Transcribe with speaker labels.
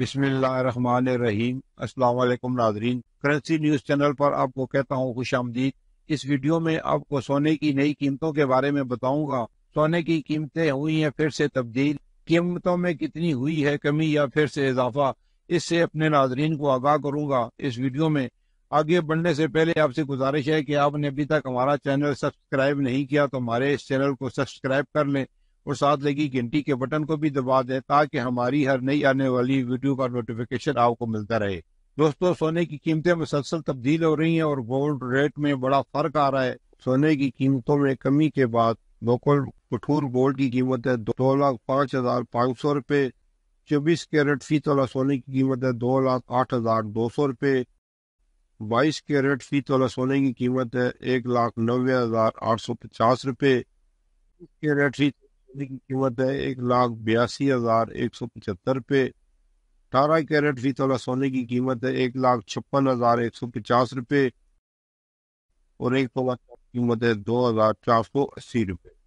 Speaker 1: बिस्मिल्लाहिर्रहमानिर्रहीम अस्सलाम वालेकुम नाजरीन करेंसी न्यूज चैनल पर आपको कहता हूँ खुश आमदीद इस वीडियो में आपको सोने की नई कीमतों के बारे में बताऊंगा सोने की कीमतें हुई हैं फिर से तब्दील कीमतों में कितनी हुई है कमी या फिर से इजाफा इससे अपने नाजरीन को आगाह करूंगा इस वीडियो में आगे बढ़ने से पहले आपसे गुजारिश है कि आपने अभी तक हमारा चैनल सब्सक्राइब नहीं किया तो हमारे इस चैनल को सब्सक्राइब कर लें और साथ लगी घंटी के बटन को भी दबा दें ताकि हमारी हर नई आने वाली वीडियो का नोटिफिकेशन आपको मिलता रहे दोस्तों सोने की कीमतें मुसलसल तब्दील हो रही हैं और गोल्ड रेट में बड़ा फर्क आ रहा है सोने की कीमतों में कमी के बाद लोकल कठोर गोल्ड की कीमत है दो लाख पाँच हजार पाँच सौ रुपये चौबीस कैरेट फी तोला सोने की कीमत है दो लाख आठ हजार दो सौ रुपये बाईस कैरेट फी तोला सोने की कीमत है एक लाख नब्बे हजार आठ सौ पचास रुपये कैरेट फी की कीमत है एक लाख बयासी हज़ार एक सौ पचहत्तर रुपये अठारह कैरेट फी तोला सोने की कीमत है एक लाख छप्पन हज़ार एक सौ पचास रुपये और एक तोला कीमत है दो हज़ार चार सौ अस्सी रुपये